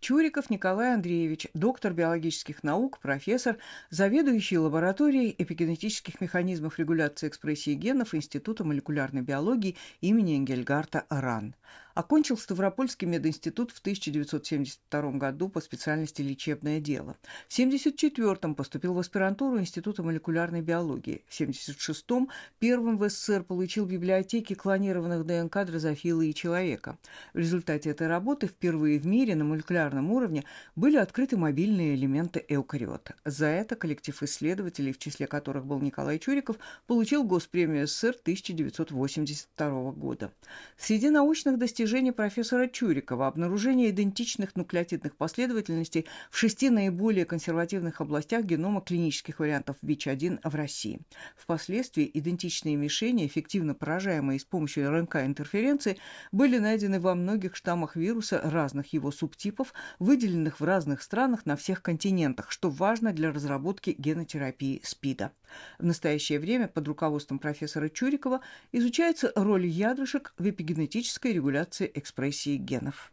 Чуриков Николай Андреевич, доктор биологических наук, профессор, заведующий лабораторией эпигенетических механизмов регуляции экспрессии генов Института молекулярной биологии имени Энгельгарта РАН. Окончил Ставропольский мединститут в 1972 году по специальности «Лечебное дело». В 1974 поступил в аспирантуру Института молекулярной биологии. В 1976-м первым в СССР получил в библиотеке клонированных ДНК дрозофилы и человека. В результате этой работы впервые в мире на молекулярном уровне были открыты мобильные элементы эукариота. За это коллектив исследователей, в числе которых был Николай Чуриков, получил Госпремию СССР 1982 года. Среди научных достижений достижение профессора Чурикова – обнаружение идентичных нуклеотидных последовательностей в шести наиболее консервативных областях генома клинических вариантов ВИЧ-1 в России. Впоследствии идентичные мишени, эффективно поражаемые с помощью РНК-интерференции, были найдены во многих штаммах вируса разных его субтипов, выделенных в разных странах на всех континентах, что важно для разработки генотерапии СПИДа. В настоящее время под руководством профессора Чурикова изучается роль ядрышек в эпигенетической регуляции регуляции экспрессии генов.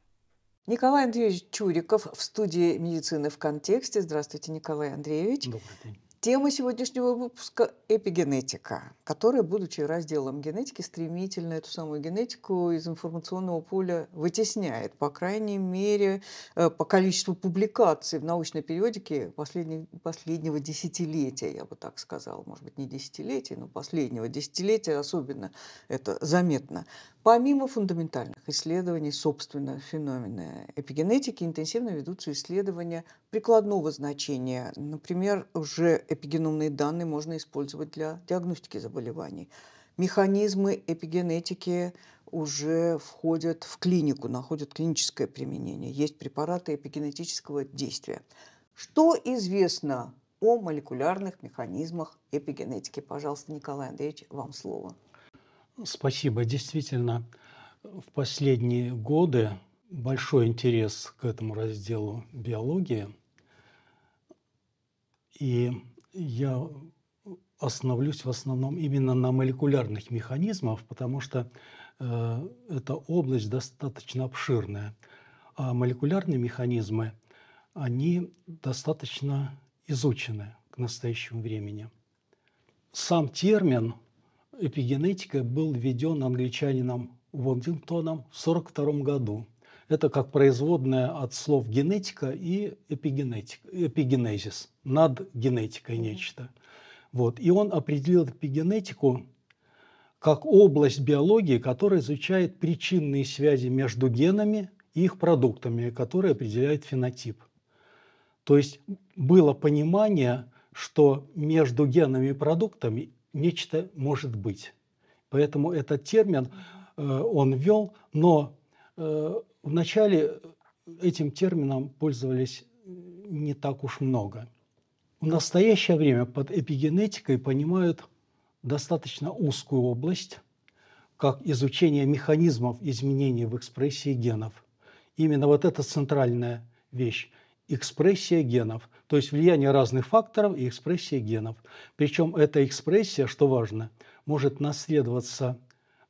Николай Андреевич Чуриков в студии «Медицины в контексте». Здравствуйте, Николай Андреевич. Добрый день. Тема сегодняшнего выпуска – эпигенетика, которая, будучи разделом генетики, стремительно эту самую генетику из информационного поля вытесняет, по крайней мере, э, по количеству публикаций в научной периодике последних, последнего десятилетия, я бы так сказала, может быть, не десятилетия, но последнего десятилетия особенно это заметно. Помимо фундаментальных исследований, собственно, феномена эпигенетики, интенсивно ведутся исследования прикладного значения. Например, уже эпигеномные данные можно использовать для диагностики заболеваний. Механизмы эпигенетики уже входят в клинику, находят клиническое применение. Есть препараты эпигенетического действия. Что известно о молекулярных механизмах эпигенетики? Пожалуйста, Николай Андреевич, вам слово. Спасибо. Действительно, в последние годы большой интерес к этому разделу биологии. И я остановлюсь в основном именно на молекулярных механизмах, потому что э, эта область достаточно обширная. А молекулярные механизмы, они достаточно изучены к настоящему времени. Сам термин Эпигенетика был введен англичанином Уолдингтоном в 1942 году. Это как производная от слов генетика и эпигенетик, эпигенезис, над генетикой нечто. Вот. И он определил эпигенетику как область биологии, которая изучает причинные связи между генами и их продуктами, которые определяют фенотип. То есть было понимание, что между генами и продуктами нечто может быть. Поэтому этот термин э, он ввел, но э, вначале э, этим термином пользовались не так уж много. В настоящее время под эпигенетикой понимают достаточно узкую область, как изучение механизмов изменений в экспрессии генов. Именно вот эта центральная вещь – экспрессия генов, то есть влияние разных факторов и экспрессия генов. Причем эта экспрессия, что важно, может наследоваться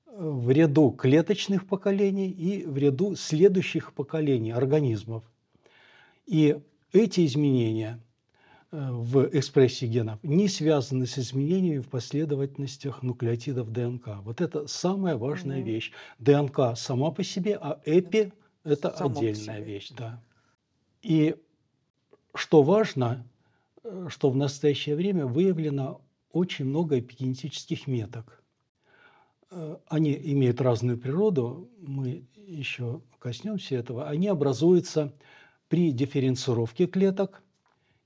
э, в ряду клеточных поколений и в ряду следующих поколений организмов. И эти изменения э, в экспрессии генов не связаны с изменениями в последовательностях нуклеотидов ДНК. Вот это самая важная mm вещь. ДНК сама по себе, а эпи – это отдельная вещь. Да. И что важно, э, что в настоящее время выявлено очень много эпигенетических меток. Э, они имеют разную природу, мы еще коснемся этого. Они образуются при дифференцировке клеток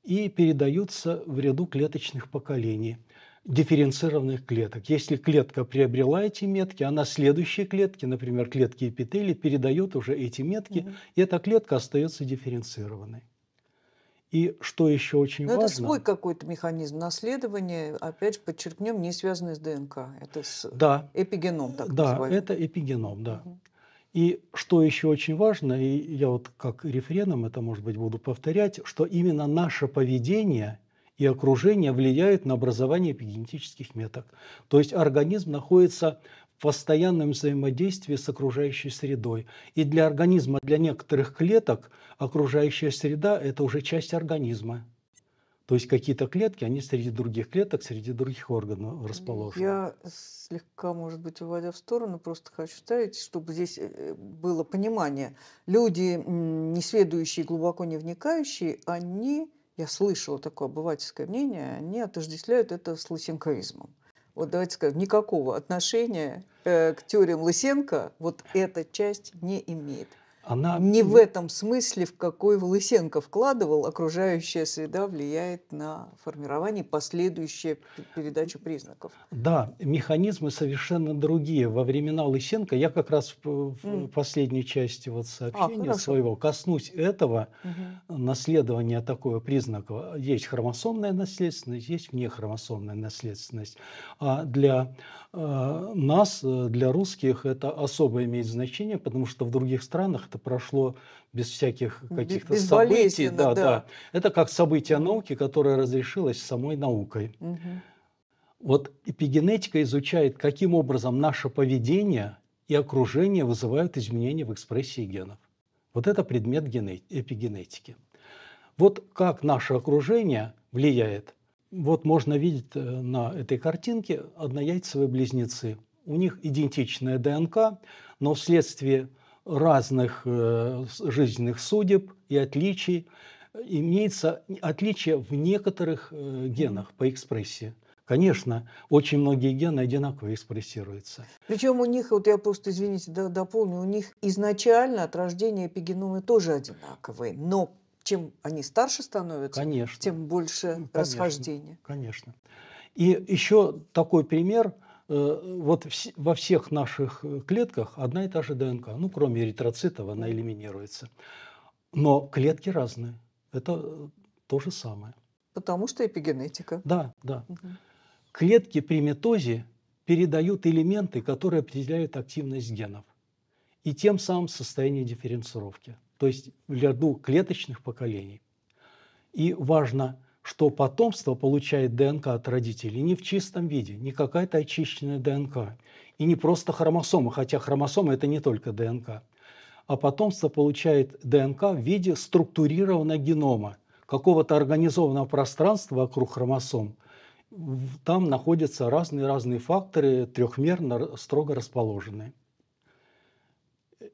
и передаются в ряду клеточных поколений дифференцированных клеток. Если клетка приобрела эти метки, она следующие клетки, например, клетки эпители, передает уже эти метки, mm-hmm. и эта клетка остается дифференцированной. И что еще очень Но ну, важно... Это свой какой-то механизм наследования, опять же подчеркнем, не связанный с ДНК. Это с да, эпигеном, так Да, называемый. это эпигеном, да. Угу. И что еще очень важно, и я вот как рефреном это, может быть, буду повторять, что именно наше поведение и окружение влияет на образование эпигенетических меток. То есть организм находится в постоянном взаимодействии с окружающей средой. И для организма, для некоторых клеток окружающая среда – это уже часть организма. То есть какие-то клетки, они среди других клеток, среди других органов расположены. Я слегка, может быть, уводя в сторону, просто хочу ставить, чтобы здесь э, было понимание. Люди, не следующие, глубоко не вникающие, они, я слышала такое обывательское мнение, они отождествляют это с лысенкоизмом вот давайте скажем, никакого отношения э, к теориям Лысенко вот эта часть не имеет она... Не в этом смысле, в какой Волосенко вкладывал, окружающая среда влияет на формирование последующей передачи признаков. Да, механизмы совершенно другие. Во времена Лысенко, я как раз в, mm. последней части вот сообщения а, своего коснусь этого Mm -hmm. наследования такого признака. Есть хромосомная наследственность, есть внехромосомная наследственность. А для а, нас, э, для русских, это особо имеет значение, потому что в других странах это прошло без всяких каких-то событий. Да, да. да. Это как событие науки, которое разрешилось самой наукой. Угу. Вот эпигенетика изучает, каким образом наше поведение и окружение вызывают изменения в экспрессии генов. Вот это предмет эпигенетики. Вот как наше окружение влияет вот можно видеть э, на этой картинке однояйцевые близнецы. У них идентичная ДНК, но вследствие разных э, жизненных судеб и отличий э, имеется отличие в некоторых генах по экспрессии. Конечно, очень многие гены одинаково экспрессируются. Причем у них, вот я просто, извините, дополню, у них изначально от рождения эпигеномы тоже одинаковые, но чем они старше становятся, конечно. тем больше ну, конечно, расхождения. Конечно. И еще такой пример. Э, вот во всех наших э, клетках одна и та же ДНК. Ну, кроме эритроцитов, она элиминируется. Но клетки разные. Это э, то же самое. Потому что эпигенетика. Да, да. Угу. Клетки при метозе передают элементы, которые определяют активность генов и тем самым состояние дифференцировки то есть в ряду клеточных поколений. И важно, что потомство получает ДНК от родителей не в чистом виде, не какая-то очищенная ДНК, и не просто хромосомы, хотя хромосомы – это не только ДНК, а потомство получает ДНК в виде структурированного генома, какого-то организованного пространства вокруг хромосом. Там находятся разные-разные факторы, трехмерно строго расположенные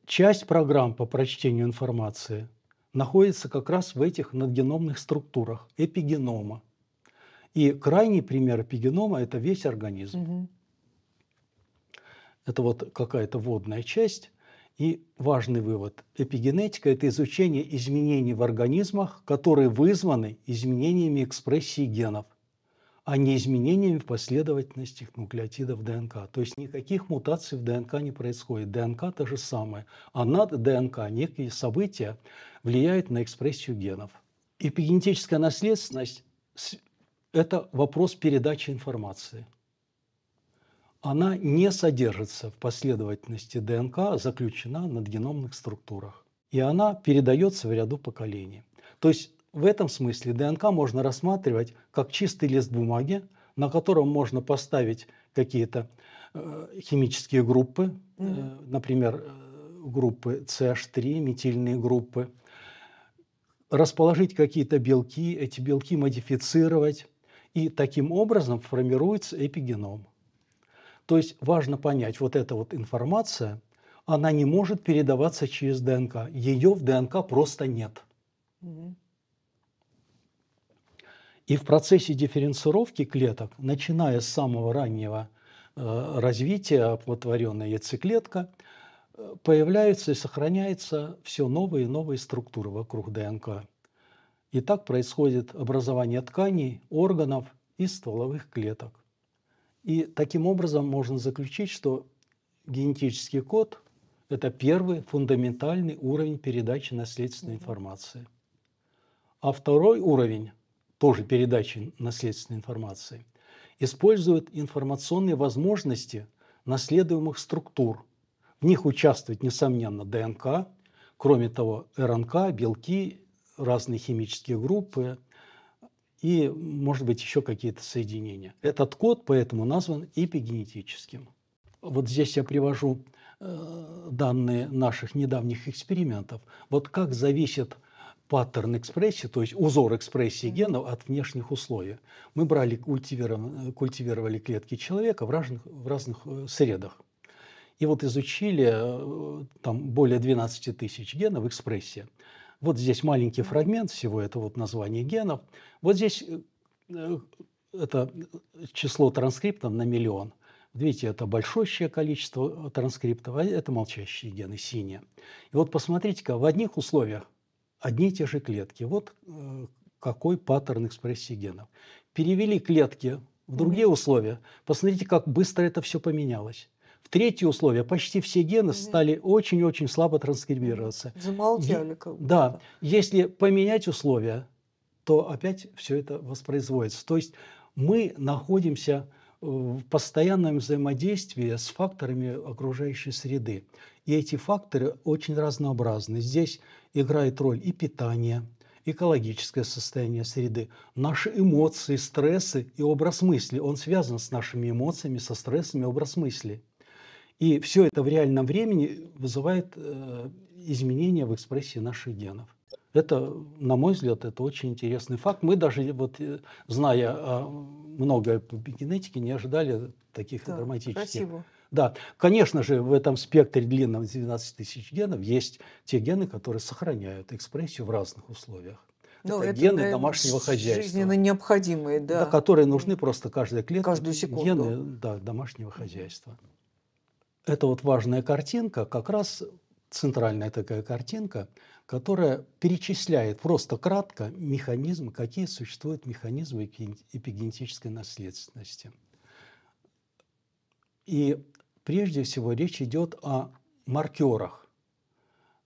часть программ по прочтению информации находится как раз в этих надгеномных структурах эпигенома. И крайний пример эпигенома – это весь организм. Угу. Это вот какая-то водная часть. И важный вывод. Эпигенетика – это изучение изменений в организмах, которые вызваны изменениями экспрессии генов а не изменениями в последовательности нуклеотидов ДНК. То есть никаких мутаций в ДНК не происходит. ДНК – то же самое. А над ДНК некие события влияют на экспрессию генов. Эпигенетическая наследственность – это вопрос передачи информации. Она не содержится в последовательности ДНК, а заключена на геномных структурах. И она передается в ряду поколений. То есть в этом смысле ДНК можно рассматривать как чистый лист бумаги, на котором можно поставить какие-то э, химические группы, mm например, э, группы CH3, метильные группы, расположить какие-то белки, эти белки модифицировать, и таким образом формируется эпигеном. То есть важно понять, вот эта вот информация, она не может передаваться через ДНК, ее в ДНК просто нет. Mm-hmm. И в процессе дифференцировки клеток, начиная с самого раннего э, развития оплодотворенная яйцеклетка, э, появляются и сохраняются все новые и новые структуры вокруг ДНК. И так происходит образование тканей, органов и стволовых клеток. И таким образом можно заключить, что генетический код – это первый фундаментальный уровень передачи наследственной информации. А второй уровень – тоже передачи наследственной информации, используют информационные возможности наследуемых структур. В них участвует, несомненно, ДНК, кроме того, РНК, белки, разные химические группы и, может быть, еще какие-то соединения. Этот код поэтому назван эпигенетическим. Вот здесь я привожу э, данные наших недавних экспериментов. Вот как зависит паттерн экспрессии, то есть узор экспрессии генов от внешних условий. Мы брали, культивировали, культивировали клетки человека в разных, в разных э, средах. И вот изучили э, там более 12 тысяч генов экспрессии. Вот здесь маленький фрагмент всего, это вот название генов. Вот здесь э, это число транскриптов на миллион. Видите, это большое количество транскриптов, а это молчащие гены, синие. И вот посмотрите-ка, в одних условиях одни и те же клетки. Вот э, какой паттерн экспрессии генов. Перевели клетки в другие mm-hmm. условия. Посмотрите, как быстро это все поменялось. В третье условие почти все гены стали очень-очень слабо транскрибироваться. Замолчали как Да. Если поменять условия, то опять все это воспроизводится. То есть мы находимся в постоянном взаимодействии с факторами окружающей среды. И эти факторы очень разнообразны. Здесь играет роль и питание, экологическое состояние среды, наши эмоции, стрессы и образ мысли. Он связан с нашими эмоциями, со стрессами, образ мысли. И все это в реальном времени вызывает э, изменения в экспрессии наших генов. Это, на мой взгляд, это очень интересный факт. Мы даже, э, вот, э, зная а, многое по генетике, не ожидали таких да, драматических. Красиво. Да, конечно же, в этом спектре длинном 12 тысяч генов есть те гены, которые сохраняют экспрессию в разных условиях. Но ну, это, это гены да, домашнего хозяйства. Жизненно необходимые, да. да. Которые нужны просто каждая клетка. Каждую секунду. Гены да, домашнего хозяйства. Это вот важная картинка как раз центральная такая картинка, которая перечисляет просто кратко механизмы, какие существуют механизмы эпигенетической наследственности. И прежде всего речь идет о маркерах,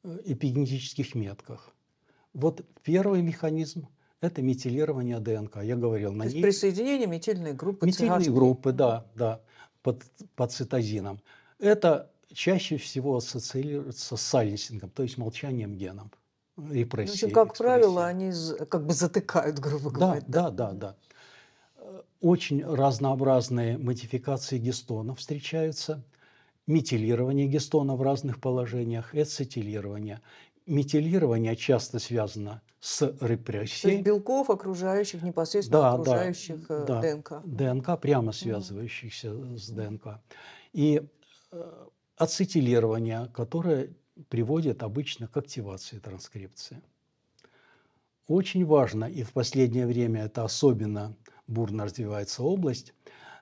э, эпигенетических метках. Вот первый механизм – это метилирование ДНК. Я говорил То на ней. присоединение метильной группы. Метильной цитозин. группы, да, да, под, под цитозином. Это чаще всего ассоциируется с сайлисингом, то есть молчанием геном. Репрессии, Значит, как экспрессии. правило, они как бы затыкают, грубо говоря. Да, да, да, да. Очень разнообразные модификации гистонов встречаются. Метилирование гистона в разных положениях, эцетилирование. Метилирование часто связано с репрессией. То есть белков, окружающих, непосредственно да, окружающих э, да, ДНК. Да, ДНК, прямо связывающихся mm-hmm. с ДНК. И э, ацетилирования, которое приводит обычно к активации транскрипции. Очень важно, и в последнее время это особенно бурно развивается область,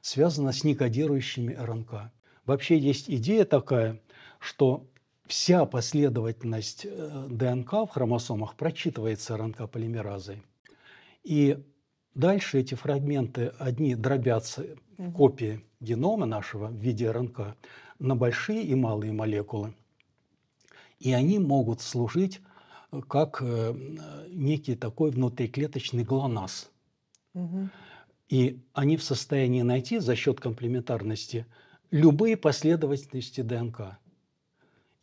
связано с некодирующими РНК. Вообще есть идея такая, что вся последовательность э, ДНК в хромосомах прочитывается РНК-полимеразой. И дальше эти фрагменты, одни дробятся копии генома нашего в виде РНК на большие и малые молекулы. И они могут служить э, как э, некий такой внутриклеточный глонасс. Угу. И они в состоянии найти за счет комплементарности любые последовательности ДНК.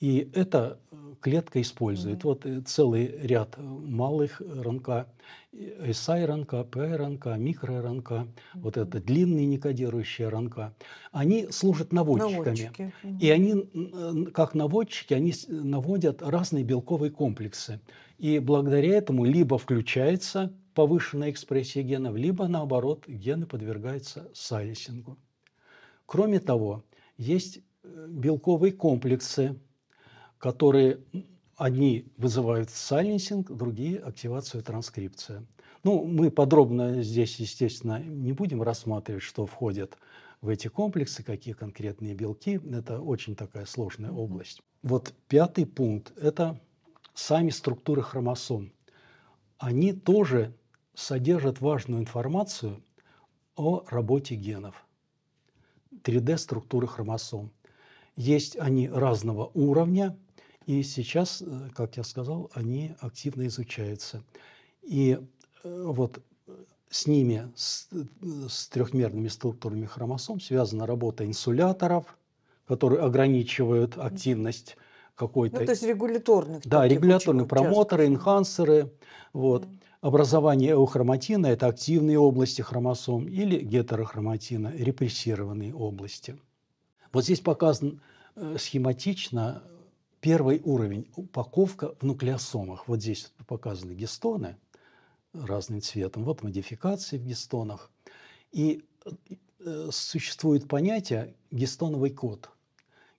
И эта э, клетка использует. Mm-hmm. Вот э, целый ряд э, малых РНК, SI-РНК, PI-РНК, микро-РНК, mm-hmm. вот это длинные некодирующие РНК. Они служат наводчиками. Mm-hmm. И они, как наводчики, они наводят разные белковые комплексы. И благодаря этому либо включается повышенная экспрессия генов, либо наоборот гены подвергаются сайлесингу. Кроме того, есть белковые комплексы, которые одни вызывают сайленсинг, другие – активацию транскрипции. Ну, мы подробно здесь, естественно, не будем рассматривать, что входит в эти комплексы, какие конкретные белки. Это очень такая сложная область. Вот пятый пункт – это сами структуры хромосом. Они тоже содержат важную информацию о работе генов. 3D-структуры хромосом. Есть они разного уровня – и сейчас, э, как я сказал, они активно изучаются. И э, вот с ними, с, э, с трехмерными структурами хромосом, связана работа инсуляторов, которые ограничивают активность ну, какой-то... Ну, то есть регуляторных. Да, регуляторные промоторы, часто. Вот. Mm. Образование эухроматина – это активные области хромосом или гетерохроматина – репрессированные области. Вот здесь показан схематично Первый уровень – упаковка в нуклеосомах. Вот здесь показаны гистоны разным цветом. Вот модификации в гистонах. И э, существует понятие гистоновый код.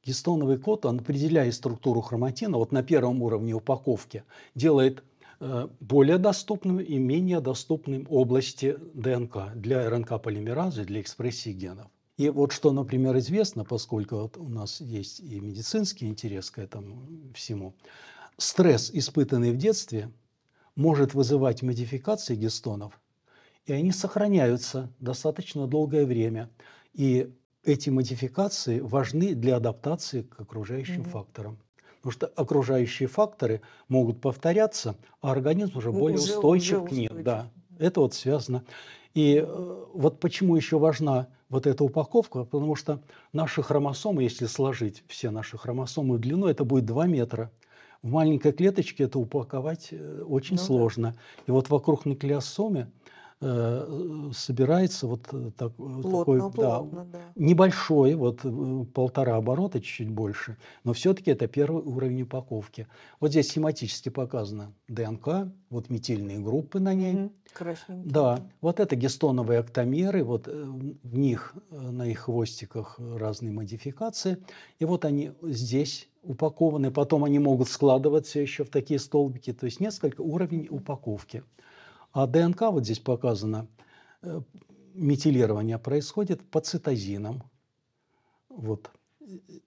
Гистоновый код, он, определяя структуру хроматина, вот на первом уровне упаковки, делает э, более доступным и менее доступным области ДНК для РНК полимеразы, для экспрессии генов. И вот что, например, известно, поскольку вот у нас есть и медицинский интерес к этому всему, стресс, испытанный в детстве, может вызывать модификации гистонов, и они сохраняются достаточно долгое время. И эти модификации важны для адаптации к окружающим mm-hmm. факторам. Потому что окружающие факторы могут повторяться, а организм уже более уже, устойчив уже устойчив. к ним. Да. Это вот связано. И э, вот почему еще важна вот эта упаковка, потому что наши хромосомы, если сложить все наши хромосомы в длину, это будет 2 метра. В маленькой клеточке это упаковать э, очень ну, сложно. Да. И вот вокруг нуклеосомы – Э, собирается вот э, так, плотно, э, такой плотно, да, да. небольшой, вот полтора оборота, чуть-чуть больше, но все-таки это первый уровень упаковки. Вот здесь схематически показано ДНК, вот метильные группы на ней. красненькие. Да, вот это гистоновые октомеры, вот в них, на их хвостиках разные модификации, и вот они здесь упакованы, потом они могут складываться еще в такие столбики, то есть несколько уровней упаковки. А ДНК, вот здесь показано, э, метилирование происходит по цитозинам. Вот э,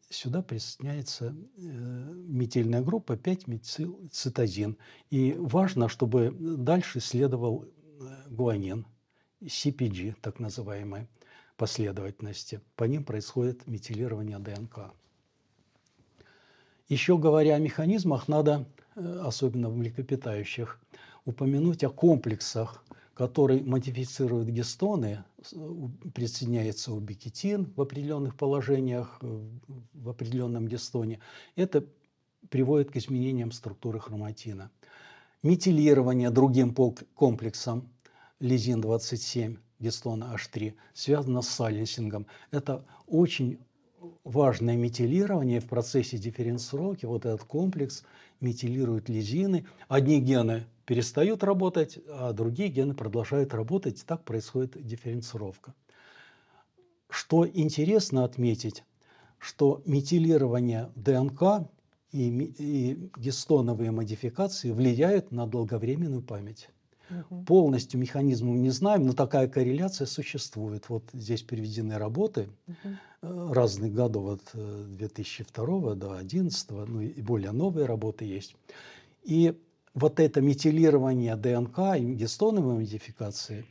сюда присоединяется э, метильная группа 5-метилцитозин. И важно, чтобы дальше следовал гуанин, CPG, так называемой последовательности. По ним происходит метилирование ДНК. Еще говоря о механизмах, надо, особенно в млекопитающих, упомянуть о комплексах, которые модифицируют гистоны, э, присоединяется убикетин в определенных положениях, э, в определенном гистоне. Это приводит к изменениям структуры хроматина. Метилирование другим комплексом лизин-27 гистона H3 связано с сайленсингом. Это очень важное метилирование в процессе дифференцировки. Вот этот комплекс метилирует лизины. Одни гены перестают работать, а другие гены продолжают работать. Так происходит дифференцировка. Что интересно отметить, что метилирование ДНК и, и гистоновые модификации влияют на долговременную память. Угу. Полностью механизм мы не знаем, но такая корреляция существует. Вот здесь приведены работы угу. разных годов, от 2002 э, до 2011, ну и более новые работы есть. И вот это метилирование ДНК и гистоновой модификации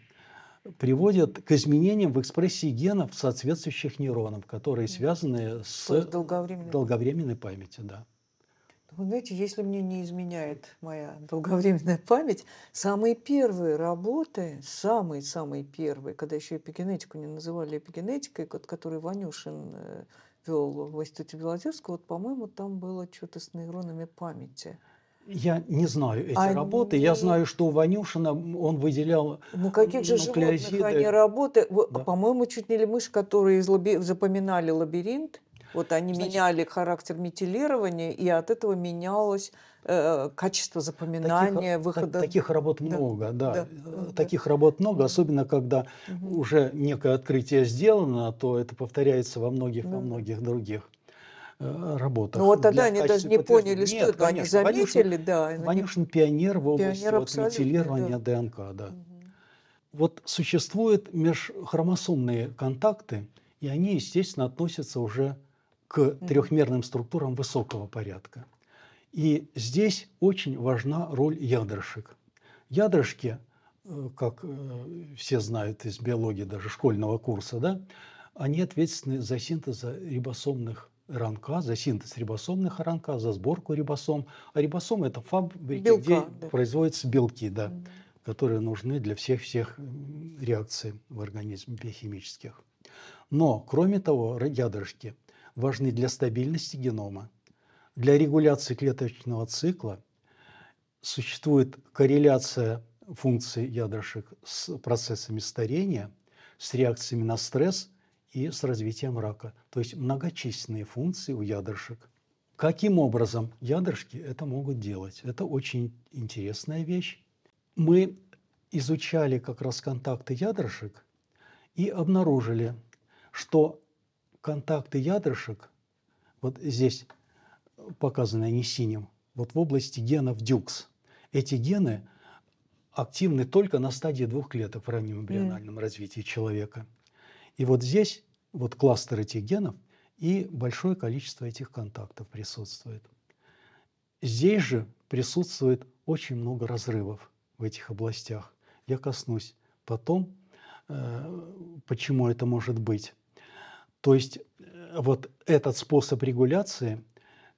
приводит к изменениям в экспрессии генов соответствующих нейронов, которые связаны с долговременной, долговременной памятью. Да. Вы знаете, если мне не изменяет моя долговременная память, самые первые работы, самые-самые первые, когда еще эпигенетику не называли эпигенетикой, которую Ванюшин э, вел в Институте Белозерского, вот, по-моему, там было что-то с нейронами памяти. Я не знаю эти они... работы. Я знаю, что у Ванюшина он выделял Ну каких же нуклеозиды. животных они работы? Да. По-моему, чуть не ли мышь, которые из лаби... запоминали лабиринт. Вот они Значит, меняли характер метилирования, и от этого менялось э, качество запоминания таких, выхода. таких работ да. много, да. да. Э, таких да. работ много, особенно когда угу. уже некое открытие сделано, то это повторяется во многих, да. во многих других Э, работах. Ну вот тогда они даже не поняли, что это, они заметили, да. Ванюшин пионер в области пионер метилирования ДНК, да. Вот существуют межхромосомные контакты, и они, естественно, относятся уже к трехмерным структурам высокого порядка. И здесь очень важна роль ядрышек. Ядрышки, э, как э, все знают из биологии даже школьного курса, да, они ответственны за синтез рибосомных РНК, за синтез рибосомных РНК, за сборку рибосом. А рибосом это фабрики, Белка, где да. производятся белки, да, mm. которые нужны для всех-всех реакций в организме биохимических. Но, кроме того, ядрышки важны для стабильности генома, для регуляции клеточного цикла. Существует корреляция функций ядрышек с процессами старения, с реакциями на стресс – и с развитием рака. То есть многочисленные функции у ядрышек. Каким образом ядрышки это могут делать? Это очень интересная вещь. Мы изучали как раз контакты ядрышек и обнаружили, что контакты ядрышек, вот здесь показаны они синим, вот в области генов Дюкс, эти гены активны только на стадии двух клеток в раннем эмбриональном mm. развитии человека. И вот здесь вот кластер этих генов, и большое количество этих контактов присутствует. Здесь же присутствует очень много разрывов в этих областях. Я коснусь потом, э, почему это может быть. То есть э, вот этот способ регуляции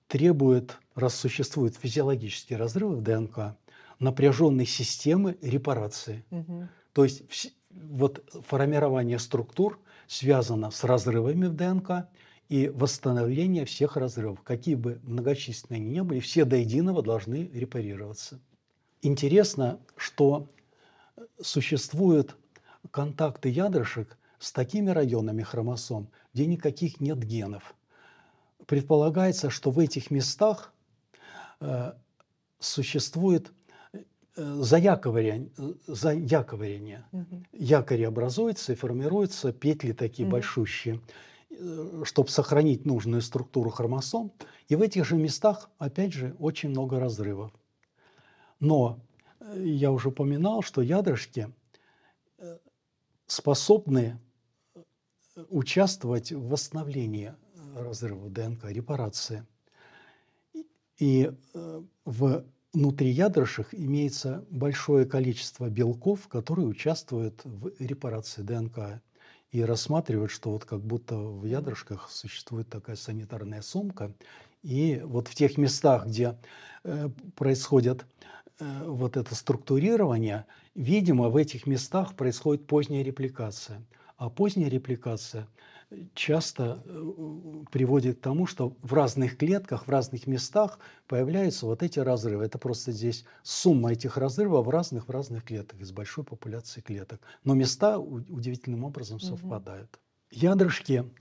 требует, раз существуют физиологические разрывы в ДНК, напряженной системы репарации. Угу. То есть вот формирование структур, связано с разрывами в ДНК и восстановление всех разрывов. Какие бы многочисленные они ни были, все до единого должны репарироваться. Интересно, что существуют контакты ядрышек с такими районами хромосом, где никаких нет генов. Предполагается, что в этих местах э, существует за э, заякорение. Э, угу. якорь образуется и формируются петли такие угу. большущие, э, чтобы сохранить нужную структуру хромосом. И в этих же местах, опять же, очень много разрывов. Но я уже упоминал, что ядрышки способны участвовать в восстановлении разрыва ДНК, репарации. И в внутри ядрышек имеется большое количество белков, которые участвуют в репарации ДНК. И рассматривают, что вот как будто в ядрышках существует такая санитарная сумка. И вот в тех местах, где э, происходит э, вот это структурирование, видимо, в этих местах происходит поздняя репликация. А поздняя репликация – часто э, приводит к тому, что в разных клетках, в разных местах появляются вот эти разрывы. Это просто здесь сумма этих разрывов в разных, в разных клетках, из большой популяции клеток. Но места удивительным образом совпадают. Угу. Ядрышки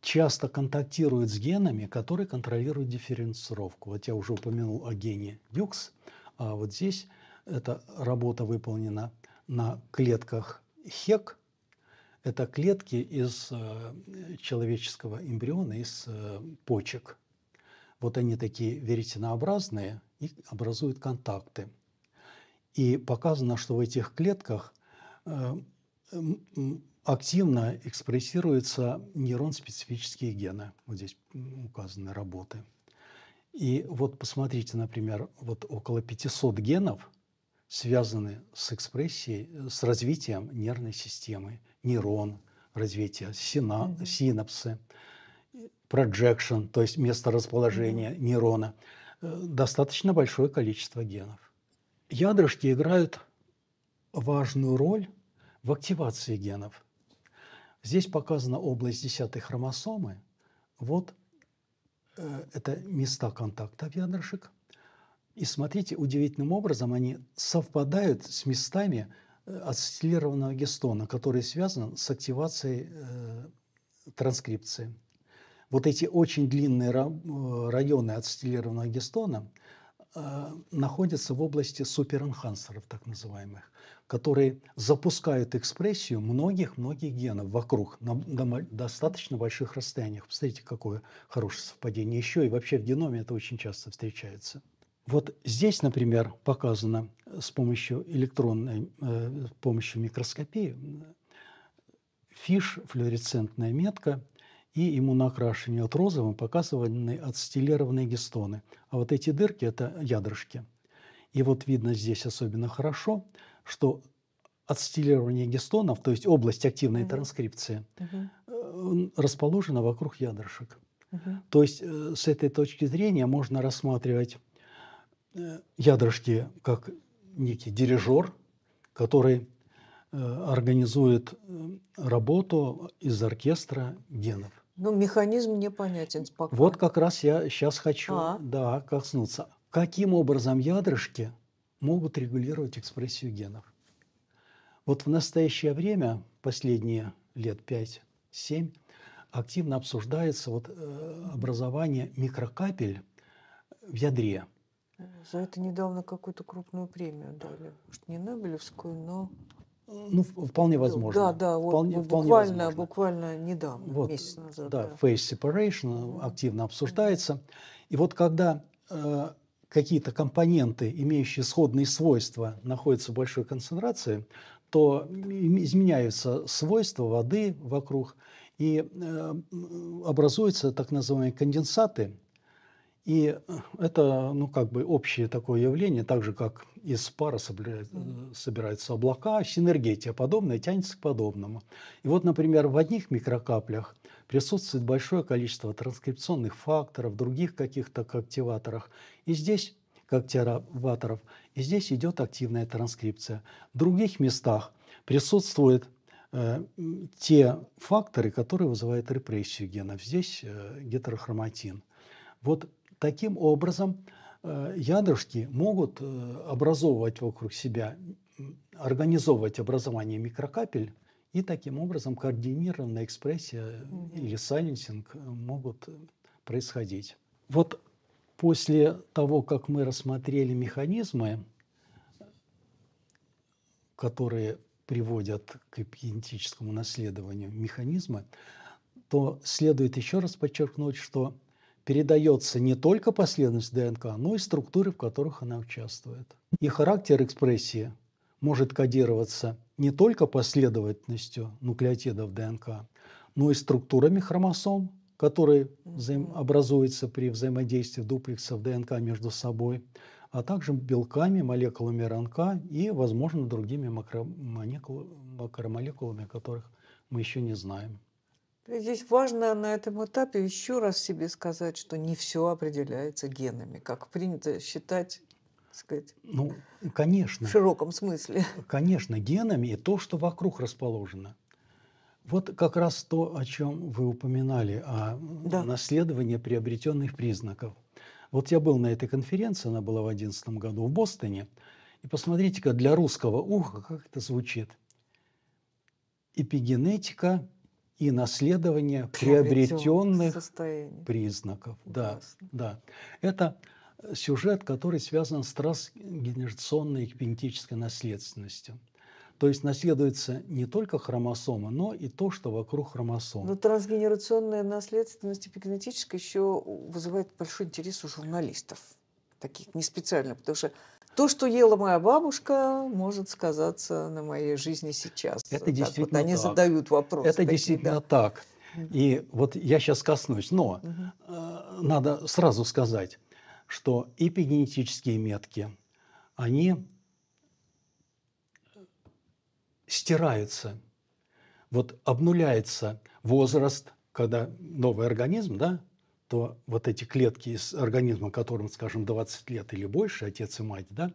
часто контактируют с генами, которые контролируют дифференцировку. Вот я уже упомянул о гене Дюкс, а вот здесь эта работа выполнена на клетках ХЕК – это клетки из э, человеческого эмбриона, из э, почек. Вот они такие веретенообразные и образуют контакты. И показано, что в этих клетках э, активно экспрессируются нейрон-специфические гены. Вот здесь указаны работы. И вот посмотрите, например, вот около 500 генов – связаны с экспрессией, с развитием нервной системы, нейрон, развитие сина, mm-hmm. синапсы, projection, то есть место расположения mm-hmm. нейрона, э, достаточно большое количество генов. Ядрышки играют важную роль в активации генов. Здесь показана область десятой хромосомы. Вот э, это места контактов ядрышек – и смотрите, удивительным образом они совпадают с местами ацетилированного э, гистона, который связан с активацией э, транскрипции. Вот эти очень длинные э, районы ацетилированного гистона э, находятся в области суперэнхансеров, так называемых, которые запускают экспрессию многих-многих генов вокруг на, на достаточно больших расстояниях. Посмотрите, какое хорошее совпадение. Еще и вообще в геноме это очень часто встречается. Вот здесь, например, показано с помощью электронной, э, с помощью микроскопии фиш, флюоресцентная метка и иммуноокрашивание от розовым показаны отстилированные гистоны. А вот эти дырки – это ядрышки. И вот видно здесь особенно хорошо, что отстилирование гистонов, то есть область активной mm-hmm. транскрипции, mm-hmm. расположена вокруг ядрышек. Mm-hmm. То есть э, с этой точки зрения можно рассматривать Э, ядрышки как некий дирижер, который э, организует э, работу из оркестра генов. Ну, механизм непонятен пока. Вот как раз я сейчас хочу а. да, коснуться. Каким образом ядрышки могут регулировать экспрессию генов? Вот в настоящее время, последние лет 5-7, активно обсуждается вот образование микрокапель в ядре – за это недавно какую-то крупную премию дали. Может, не Нобелевскую, но... Ну, вполне возможно. Да, да, вполне, вот, вполне буквально, возможно. буквально недавно, вот, месяц назад. Да, да, face separation э, активно обсуждается. И вот когда э, какие-то компоненты, имеющие сходные свойства, находятся в большой концентрации, то изменяются свойства воды вокруг, и э, образуются так называемые конденсаты, и э, это, ну, как бы общее такое явление, так же, как из пара собирает, э, собираются облака, синергетия подобная тянется к подобному. И вот, например, в одних микрокаплях присутствует большое количество транскрипционных факторов, других каких-то активаторах. И здесь активаторов, и здесь идет активная транскрипция. В других местах присутствует э, те факторы, которые вызывают репрессию генов. Здесь гетерохроматин. Вот Таким образом, э, ядрышки могут э, образовывать вокруг себя, организовывать образование микрокапель, и таким образом координированная экспрессия э, или сайленсинг могут происходить. Вот после того, как мы рассмотрели механизмы, которые приводят к эпигенетическому наследованию механизмы, то следует еще раз подчеркнуть, что передается не только последовательность ДНК, но и структуры, в которых она участвует. И характер экспрессии может кодироваться не только последовательностью нуклеотидов ДНК, но и структурами хромосом, которые образуются при взаимодействии дуплексов ДНК между собой, а также белками, молекулами РНК и, возможно, другими макромолекулами, которых мы еще не знаем. Здесь важно на этом этапе еще раз себе сказать, что не все определяется генами, как принято считать сказать, ну, конечно. в широком смысле. Э, конечно, генами и то, что вокруг расположено. Вот как раз то, о чем вы упоминали, о да. наследовании приобретенных признаков. Вот я был на этой конференции, она была в 2011 году в Бостоне, и посмотрите-ка для русского уха, как это звучит. Эпигенетика – и наследование приобретенных состояние. признаков. Да, да. Это сюжет, который связан с трансгенерационной экпентической наследственностью. То есть наследуется не только хромосомы, но и то, что вокруг хромосом. Но трансгенерационная наследственность эпигенетическая еще вызывает большой интерес у журналистов таких не специально, потому что то, что ела моя бабушка, может сказаться на моей жизни сейчас. Это так, действительно вот они так. задают вопрос. Это такие, действительно да. так. И вот я сейчас коснусь, но угу. надо сразу сказать, что эпигенетические метки, они стираются. Вот обнуляется возраст, когда новый организм, да, то вот эти клетки из организма, которым, скажем, 20 лет или больше, отец и мать, да,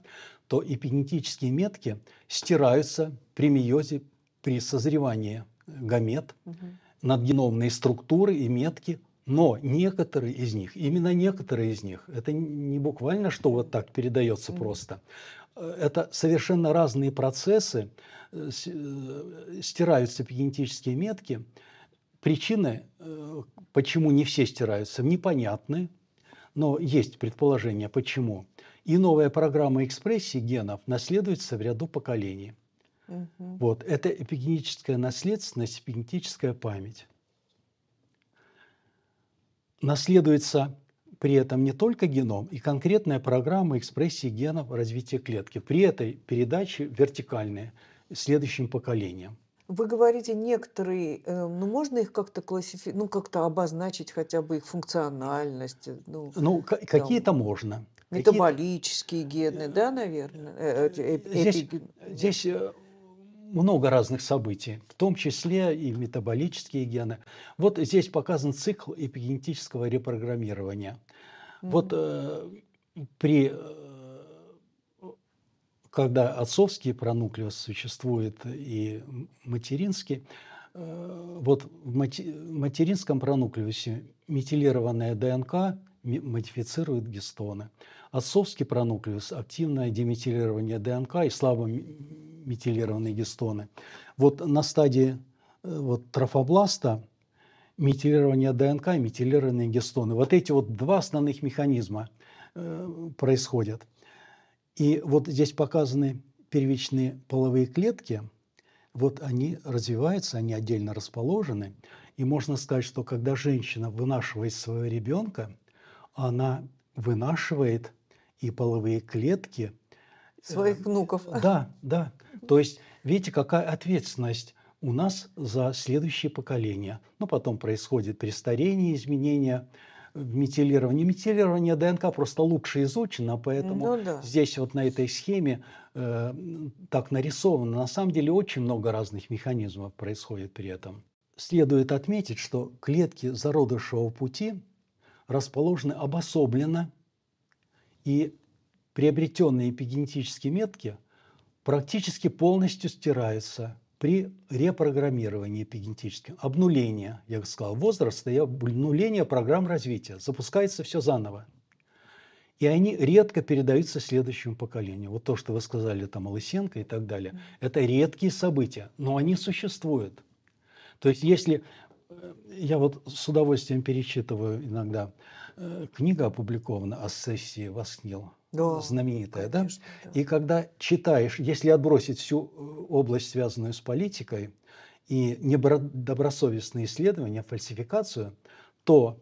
то эпигенетические метки стираются при миозе, при созревании гамет, угу. надгеномные структуры и метки но некоторые из них, именно некоторые из них, это не буквально, что вот так передается mm просто. Э, это совершенно разные процессы, э, э, стираются генетические метки, Причины, э, почему не все стираются, непонятны, но есть предположение, почему. И новая программа экспрессии генов наследуется в ряду поколений. Угу. Вот, это эпигенетическая наследственность, эпигенетическая память. Наследуется при этом не только геном, и конкретная программа экспрессии генов развития клетки. При этой передаче вертикальная следующим поколениям. Вы говорите некоторые, э, ну можно их как-то классифицировать, ну как-то обозначить хотя бы их функциональность? Э, ну, ну к- какие-то можно. Метаболические гены, э, да, наверное? здесь, здесь много разных событий, в том числе и метаболические гены. Вот здесь показан цикл эпигенетического репрограммирования. Mm-hmm. Вот э, при когда отцовский пронуклеус существует и материнский, э, вот в материнском пронуклеусе метилированная ДНК модифицирует гистоны. Отцовский пронуклеус – активное деметилирование ДНК и слабо метилированные гистоны. Вот на стадии э, вот, трофобласта метилирование ДНК и метилированные гистоны. Вот эти вот два основных механизма э, происходят – и вот здесь показаны первичные половые клетки. Вот они развиваются, они отдельно расположены. И можно сказать, что когда женщина вынашивает своего ребенка, она вынашивает и половые клетки. Э, Своих внуков. Да, да. То есть, видите, какая ответственность у нас за следующее поколение. Но ну, потом происходит престарение, изменения в метилировании. Метилирование ДНК просто лучше изучено, а поэтому ну, да. здесь вот на этой схеме э, так нарисовано. На самом деле очень много разных механизмов происходит при этом. Следует отметить, что клетки зародышевого пути расположены обособленно, и приобретенные эпигенетические метки практически полностью стираются – при репрограммировании эпигенетическим, обнуление, я сказал, возраста и обнуление программ развития. Запускается все заново. И они редко передаются следующему поколению. Вот то, что вы сказали там о Лысенко и так далее, это редкие события, но они существуют. То есть если э, я вот с удовольствием перечитываю иногда э, книга опубликована о сессии Васнил, да, знаменитая, конечно, да? да? И когда читаешь, если отбросить всю э, область, связанную с политикой, и недобросовестные исследования, фальсификацию, то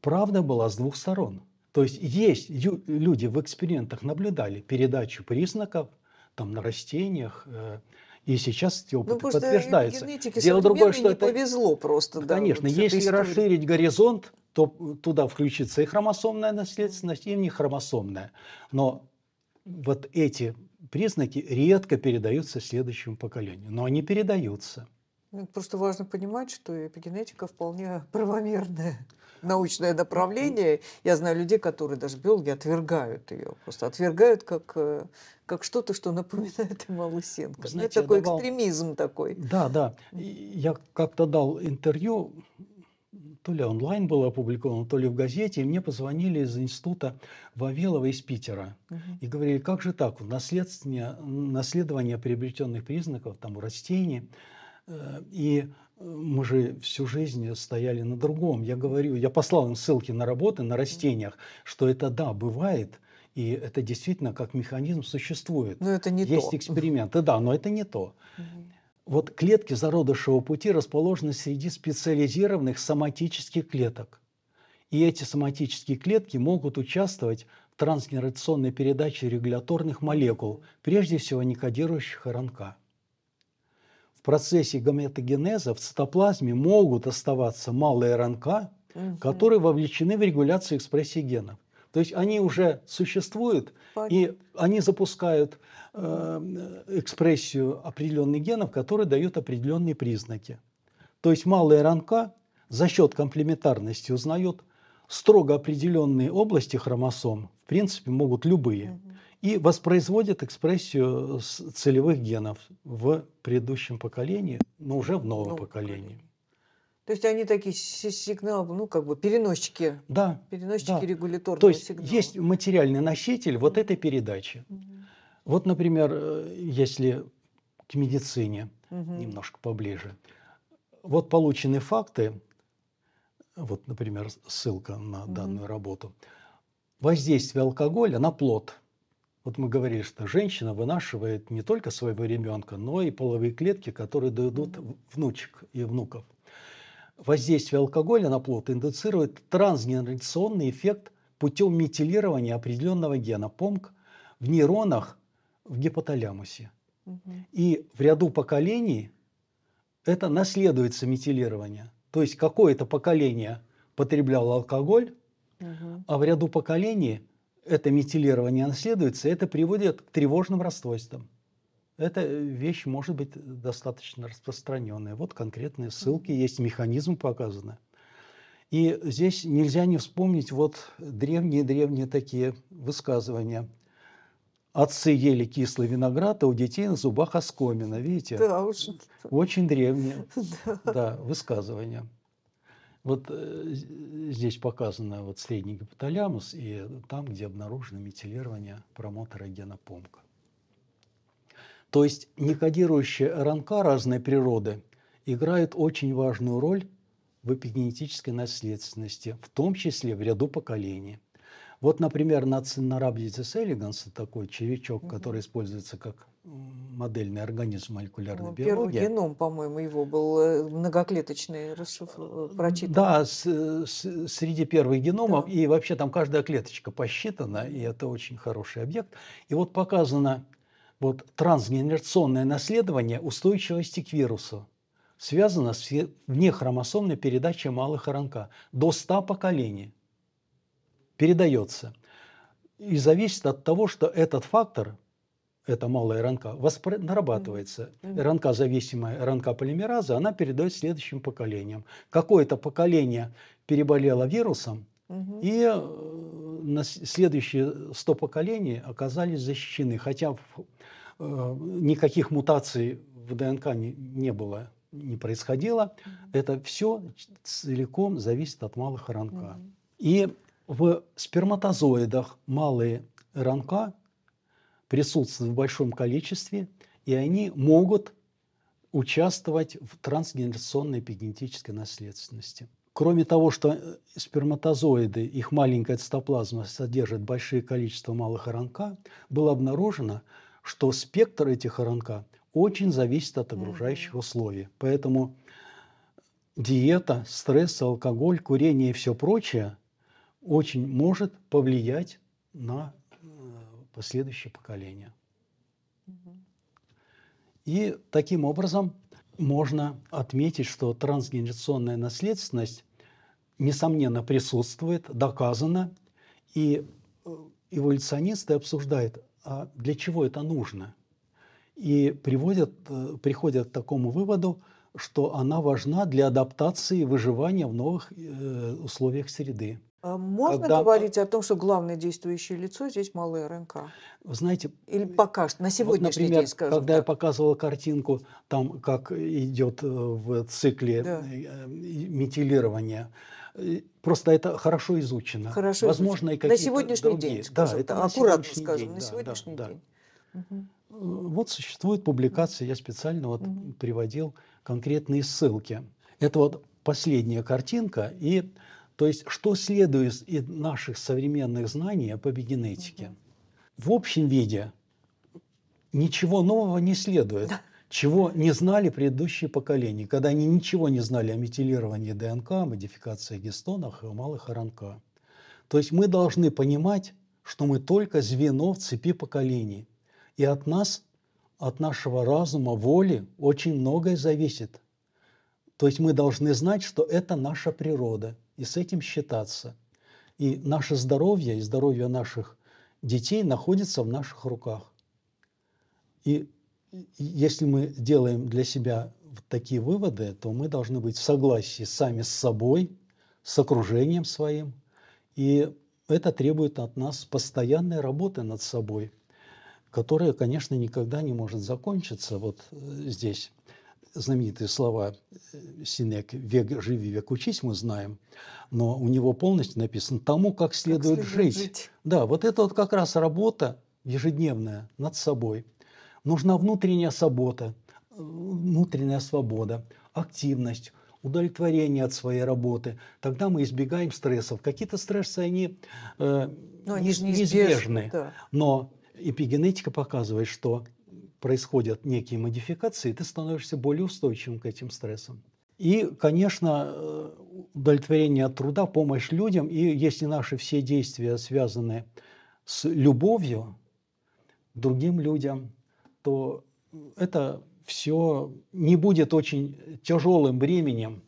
правда была с двух сторон. То есть есть люди в экспериментах наблюдали передачу признаков там, на растениях, э, и сейчас эти опыты ну, подтверждаются. Дело другое, что это повезло просто. Да, Конечно, вот если расширить горизонт, то туда включится и хромосомная наследственность, и не хромосомная. Но вот эти признаки редко передаются следующему поколению, но они передаются. Ну, просто важно понимать, что эпигенетика вполне правомерная научное направление. Я знаю людей, которые даже биологи отвергают ее, просто отвергают как, э, как что-то, что напоминает им ну, Знаете, Это такой давал... экстремизм такой. Да, да. Я как-то дал интервью то ли онлайн было опубликовано, то ли в газете, и мне позвонили из института Вавилова из Питера угу. и говорили, как же так, наследствие, наследование приобретенных признаков там у растений, э, и э, мы же всю жизнь стояли на другом. Я говорю, я послал им ссылки на работы на растениях, что это да, бывает, и это действительно как механизм существует. Но это не Есть то. эксперименты, да, но это не то. Угу. Вот клетки зародышевого пути расположены среди специализированных соматических клеток. И эти соматические клетки могут участвовать в трансгенерационной передаче регуляторных молекул, прежде всего некодирующих РНК. В процессе гаметогенеза в цитоплазме могут оставаться малые РНК, которые вовлечены в регуляцию экспрессии генов. То есть они уже существуют, и они запускают э, экспрессию определенных генов, которые дают определенные признаки. То есть малые РНК за счет комплементарности узнают строго определенные области хромосом, в принципе, могут любые, и воспроизводят экспрессию целевых генов в предыдущем поколении, но уже в новом ну, поколении. То есть они такие сигналы, ну как бы переносчики. Да. Переносчики да. регуляторного То есть сигнала. есть материальный носитель вот этой передачи. Угу. Вот, например, э, если к медицине угу. немножко поближе. Вот получены факты, вот, например, ссылка на угу. данную работу. Воздействие алкоголя на плод. Вот мы говорили, что женщина вынашивает не только своего ребенка, но и половые клетки, которые дойдут внучек и внуков воздействие алкоголя на плод индуцирует трансгенерационный эффект путем метилирования определенного гена ПОМК в нейронах в гипоталямусе. И в ряду поколений это наследуется метилирование. То есть какое-то поколение потребляло алкоголь, а в ряду поколений это метилирование наследуется, и это приводит к тревожным расстройствам эта э, вещь может быть э, достаточно распространенная. Вот конкретные ссылки, есть механизм показаны. И здесь нельзя не вспомнить вот древние-древние такие высказывания. Отцы ели кислый виноград, а у детей на зубах оскомина. Видите? Да, очень. Очень древние да. Да, высказывания. Вот э, здесь показано вот средний гипоталямус и там, где обнаружено метилирование промотора гена помка. То есть некодирующие РНК разной природы играют очень важную роль в эпигенетической наследственности, в том числе в ряду поколений. Вот, например, на Цинорабдитис элеганс, такой червячок, угу. который используется как модельный организм молекулярной ну, биологии. Первый геном, по-моему, его был э, многоклеточный, э, прочитан. Да, с, с, среди первых геномов. Да. И вообще там каждая клеточка посчитана, и это очень хороший объект. И вот показано вот трансгенерационное наследование устойчивости к вирусу связано с внехромосомной передачей малых РНК до 100 поколений. Передается. И зависит от того, что этот фактор, это малая РНК, воспро... нарабатывается. mm РНК-зависимая РНК-полимераза, она передает следующим поколениям. Какое-то поколение переболело вирусом, и э, на следующие 100 поколений оказались защищены, хотя э, никаких мутаций в ДНК не, не было, не происходило. Это все целиком зависит от малых РНК. И в сперматозоидах малые РНК присутствуют в большом количестве, и они могут участвовать в трансгенерационной эпигенетической наследственности. Кроме того, что э, сперматозоиды, их маленькая цитоплазма содержит большие количество малых РНК, было обнаружено, что спектр этих РНК очень зависит от окружающих mm-hmm. условий. Поэтому диета, стресс, алкоголь, курение и все прочее очень может повлиять на э, последующее поколение. Mm-hmm. И таким образом можно отметить, что трансгенерационная наследственность, несомненно, присутствует, доказана, и э, эволюционисты обсуждают, а для чего это нужно, и приводят, э, приходят к такому выводу, что она важна для адаптации и выживания в новых э, условиях среды. А можно Когда... говорить о том, что главное действующее лицо здесь малая РНК? Вы знаете... Или э, пока что, на сегодняшний вот, например, день, скажем когда так. я показывал картинку, там, как идет э, в цикле да. Э, метилирование, просто это хорошо изучено. Хорошо Возможно, изучено. и какие-то На сегодняшний другие. день, да, это так, аккуратно скажем, день, на сегодняшний да, день. Да. Угу. Вот существует публикация, я специально вот угу. приводил, конкретные ссылки. Это вот последняя картинка. И, то есть, что следует из наших современных знаний по генетике? В общем виде ничего нового не следует. чего не знали предыдущие поколения, когда они ничего не знали о метилировании ДНК, модификации гистонах и малых РНК. То есть мы должны понимать, что мы только звено в цепи поколений, и от нас от нашего разума, воли очень многое зависит. То есть мы должны знать, что это наша природа, и с этим считаться. И наше здоровье и здоровье наших детей находится в наших руках. И если мы делаем для себя вот такие выводы, то мы должны быть в согласии сами с собой, с окружением своим. И это требует от нас постоянной работы над собой – которое, конечно, никогда не может закончиться. Вот э, здесь знаменитые слова э, Синек «Век живи, век учись» мы знаем, но у него полностью написано «тому, как следует, как следует жить. жить». Да, вот это вот как раз работа ежедневная над собой. Нужна внутренняя сабота, э, внутренняя свобода, активность, удовлетворение от своей работы. Тогда мы избегаем стрессов. Какие-то стрессы, они, э, но они неизбежны, неизбежны да. но эпигенетика показывает, что происходят некие модификации, ты становишься более устойчивым к этим стрессам. И, конечно, э, удовлетворение от труда, помощь людям. И если наши все действия связаны с любовью другим людям, то это все не будет очень тяжелым бременем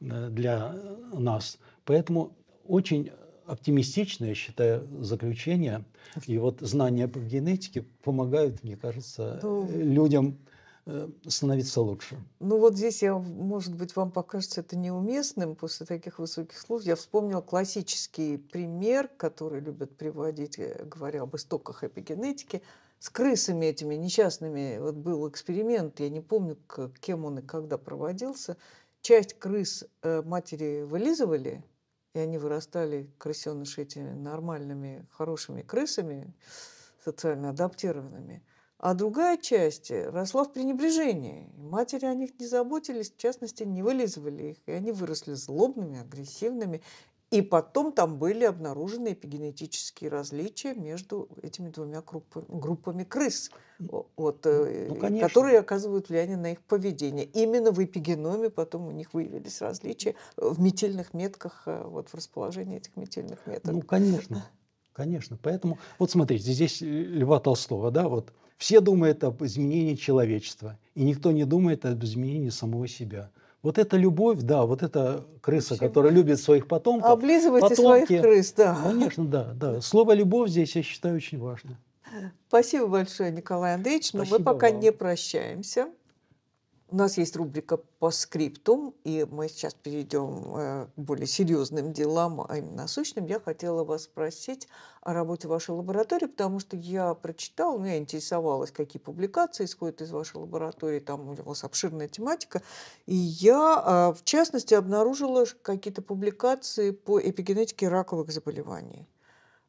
э, для э, нас. Поэтому очень оптимистичное, я считаю, заключение. И вот знания по генетике помогают, мне кажется, ну, людям э, становиться лучше. Ну вот здесь я, может быть, вам покажется это неуместным после таких высоких слов. Я вспомнила классический пример, который любят приводить, э, говоря об истоках эпигенетики, с крысами этими несчастными. Вот был эксперимент, я не помню, к кем он и когда проводился. Часть крыс э, матери вылизывали, и они вырастали, крысеныши эти, нормальными, хорошими крысами, социально адаптированными, а другая часть э, росла в пренебрежении. Матери о них не заботились, в частности, не вылизывали их, и они выросли злобными, агрессивными и потом там были обнаружены эпигенетические различия между этими двумя группами, группами крыс, вот, ну, э, ну которые оказывают влияние на их поведение. Именно в эпигеноме потом у них выявились различия э, в метильных метках, э, вот в расположении этих метильных меток. Ну, конечно, конечно. Поэтому, вот смотрите, здесь Льва Толстого, да, вот все думают об изменении человечества, и никто не думает об изменении самого себя – вот эта любовь, да, вот эта крыса, Чем? которая любит своих потомков. Облизывайте потомки, своих крыс, да. Конечно, да, да. Слово «любовь» здесь, я считаю, очень важно. Спасибо большое, Николай Андреевич. Но Спасибо мы пока вам. не прощаемся. У нас есть рубрика по скриптум, и мы сейчас перейдем к э, более серьезным делам, а именно насущным. Я хотела вас спросить о работе вашей лаборатории, потому что я прочитала, меня ну, я какие публикации исходят из вашей лаборатории, там у вас обширная тематика, и я, э, в частности, обнаружила какие-то публикации по эпигенетике раковых заболеваний.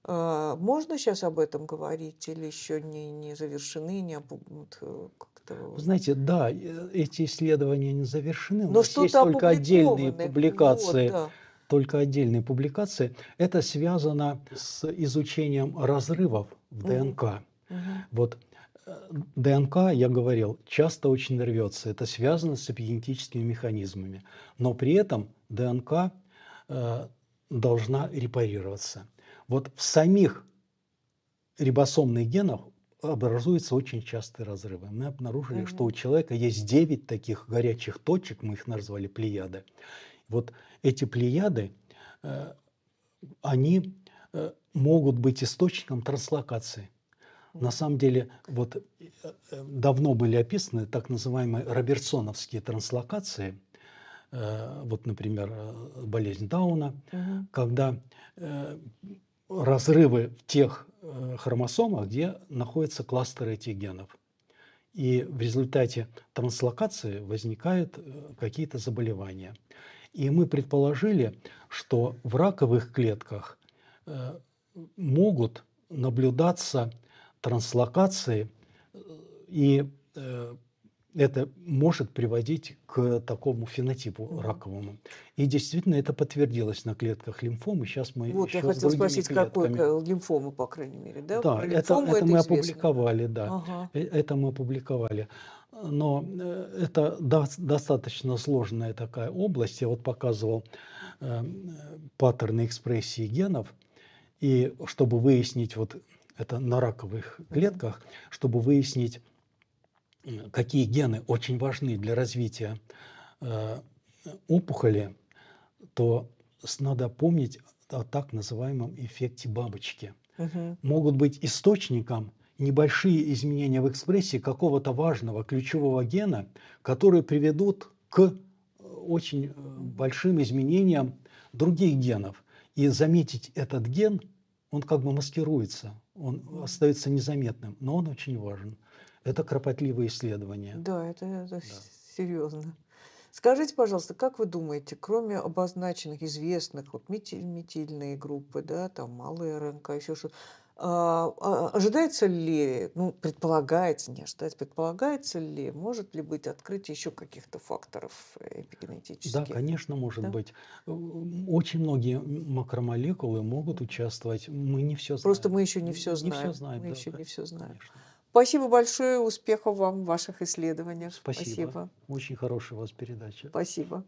А, можно сейчас об этом говорить или еще не, не завершены, не опубликованы? Э, как-то... Знаете, да, э, эти исследования не завершены. Но У нас что-то есть только отдельные публикации. Вот, да. Только отдельные публикации. Это связано с изучением разрывов в ДНК. Угу. Вот э, ДНК, я говорил, часто очень рвется. Это связано с эпигенетическими механизмами. Но при этом ДНК э, должна репарироваться. Вот в самих рибосомных генах образуются очень частые разрывы. Мы обнаружили, угу. что у человека есть 9 таких горячих точек, мы их назвали плеяды. Вот эти плеяды, э, они э, могут быть источником транслокации. На самом деле, вот э, давно были описаны так называемые робертсоновские транслокации, вот, например, болезнь Дауна, угу. когда разрывы в тех э, хромосомах, где находятся кластеры этих генов. И в результате транслокации возникают э, какие-то заболевания. И мы предположили, что в раковых клетках э, могут наблюдаться транслокации и это может приводить к такому фенотипу раковому. И действительно это подтвердилось на клетках лимфомы. Сейчас мы вот еще я хотела спросить, клетками. какой э, лимфомы, по крайней мере, да? Да, лимфомы, это, это, это мы известно. опубликовали, да, ага. Э, это мы опубликовали. Но э, это до, достаточно сложная такая область. Я вот показывал э, паттерны экспрессии генов, и чтобы выяснить вот это на раковых клетках, чтобы выяснить какие гены очень важны для развития э, опухоли, то надо помнить о так называемом эффекте бабочки. Угу. Могут быть источником небольшие изменения в экспрессии какого-то важного ключевого гена, которые приведут к э, очень э, большим изменениям других генов. И заметить этот ген, он как бы маскируется, он остается незаметным, но он очень важен. Это кропотливое исследование. Да, это, это да. серьезно. Скажите, пожалуйста, как вы думаете, кроме обозначенных известных, вот метиль, метильные группы, да, там малые РНК, еще что а, а, ожидается ли, ну, предполагается, не ожидается, предполагается ли, может ли быть открытие еще каких-то факторов эпигенетических? Да, конечно, может да? быть. Очень многие макромолекулы могут участвовать. Мы не все знаем. Просто мы еще не все знаем. Не все знаем, мы да, еще конечно. не все знаем. Конечно. Спасибо большое. Успехов вам в ваших исследованиях. Спасибо. Спасибо. Очень хорошая у вас передача. Спасибо.